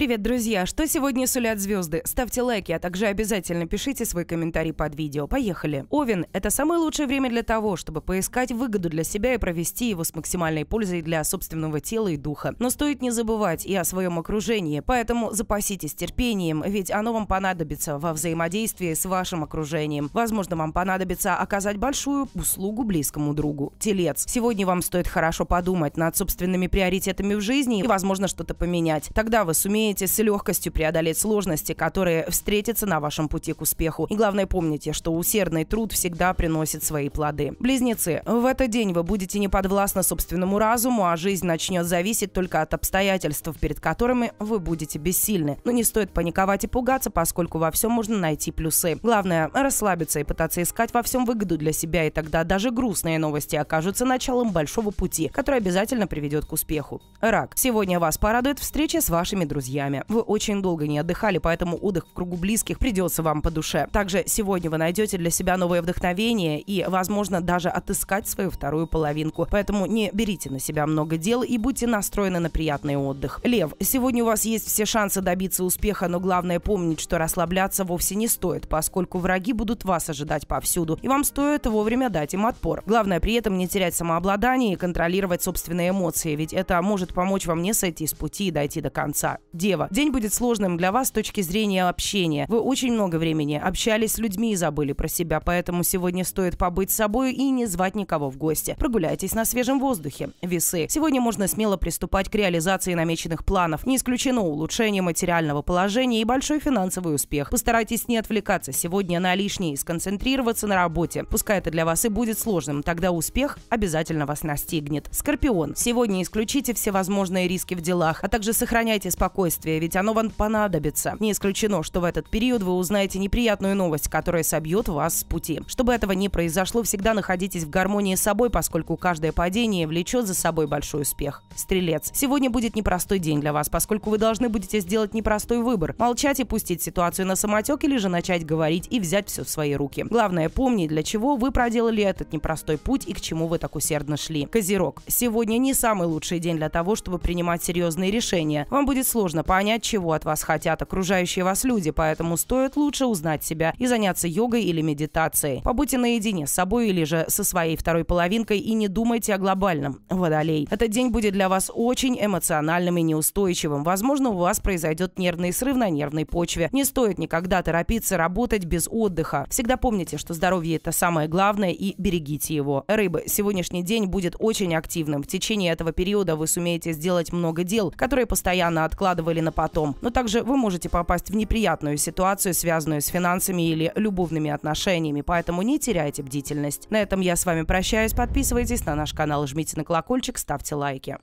Привет, друзья! Что сегодня сулят звезды? Ставьте лайки, а также обязательно пишите свой комментарий под видео. Поехали! Овен – это самое лучшее время для того, чтобы поискать выгоду для себя и провести его с максимальной пользой для собственного тела и духа. Но стоит не забывать и о своем окружении, поэтому запаситесь терпением, ведь оно вам понадобится во взаимодействии с вашим окружением. Возможно, вам понадобится оказать большую услугу близкому другу. Телец. Сегодня вам стоит хорошо подумать над собственными приоритетами в жизни и, возможно, что-то поменять. Тогда вы сумеете сумеете с легкостью преодолеть сложности, которые встретятся на вашем пути к успеху. И главное, помните, что усердный труд всегда приносит свои плоды. Близнецы, в этот день вы будете не подвластны собственному разуму, а жизнь начнет зависеть только от обстоятельств, перед которыми вы будете бессильны. Но не стоит паниковать и пугаться, поскольку во всем можно найти плюсы. Главное – расслабиться и пытаться искать во всем выгоду для себя, и тогда даже грустные новости окажутся началом большого пути, который обязательно приведет к успеху. Рак. Сегодня вас порадует встреча с вашими друзьями друзьями. Вы очень долго не отдыхали, поэтому отдых в кругу близких придется вам по душе. Также сегодня вы найдете для себя новое вдохновение и, возможно, даже отыскать свою вторую половинку. Поэтому не берите на себя много дел и будьте настроены на приятный отдых. Лев, сегодня у вас есть все шансы добиться успеха, но главное помнить, что расслабляться вовсе не стоит, поскольку враги будут вас ожидать повсюду, и вам стоит вовремя дать им отпор. Главное при этом не терять самообладание и контролировать собственные эмоции, ведь это может помочь вам не сойти с пути и дойти до конца. Дева. День будет сложным для вас с точки зрения общения. Вы очень много времени общались с людьми и забыли про себя, поэтому сегодня стоит побыть собой и не звать никого в гости. Прогуляйтесь на свежем воздухе. Весы. Сегодня можно смело приступать к реализации намеченных планов. Не исключено улучшение материального положения и большой финансовый успех. Постарайтесь не отвлекаться сегодня на лишнее и сконцентрироваться на работе. Пускай это для вас и будет сложным, тогда успех обязательно вас настигнет. Скорпион. Сегодня исключите все возможные риски в делах, а также сохраняйте спокойствие спокойствие, ведь оно вам понадобится. Не исключено, что в этот период вы узнаете неприятную новость, которая собьет вас с пути. Чтобы этого не произошло, всегда находитесь в гармонии с собой, поскольку каждое падение влечет за собой большой успех. Стрелец. Сегодня будет непростой день для вас, поскольку вы должны будете сделать непростой выбор. Молчать и пустить ситуацию на самотек или же начать говорить и взять все в свои руки. Главное, помни, для чего вы проделали этот непростой путь и к чему вы так усердно шли. Козерог. Сегодня не самый лучший день для того, чтобы принимать серьезные решения. Вам будет сложно Трудно понять, чего от вас хотят окружающие вас люди, поэтому стоит лучше узнать себя и заняться йогой или медитацией. Побудьте наедине с собой или же со своей второй половинкой и не думайте о глобальном. Водолей. Этот день будет для вас очень эмоциональным и неустойчивым. Возможно, у вас произойдет нервный срыв на нервной почве. Не стоит никогда торопиться работать без отдыха. Всегда помните, что здоровье – это самое главное и берегите его. Рыбы. Сегодняшний день будет очень активным. В течение этого периода вы сумеете сделать много дел, которые постоянно откладываются откладывали на потом. Но также вы можете попасть в неприятную ситуацию, связанную с финансами или любовными отношениями, поэтому не теряйте бдительность. На этом я с вами прощаюсь. Подписывайтесь на наш канал, жмите на колокольчик, ставьте лайки.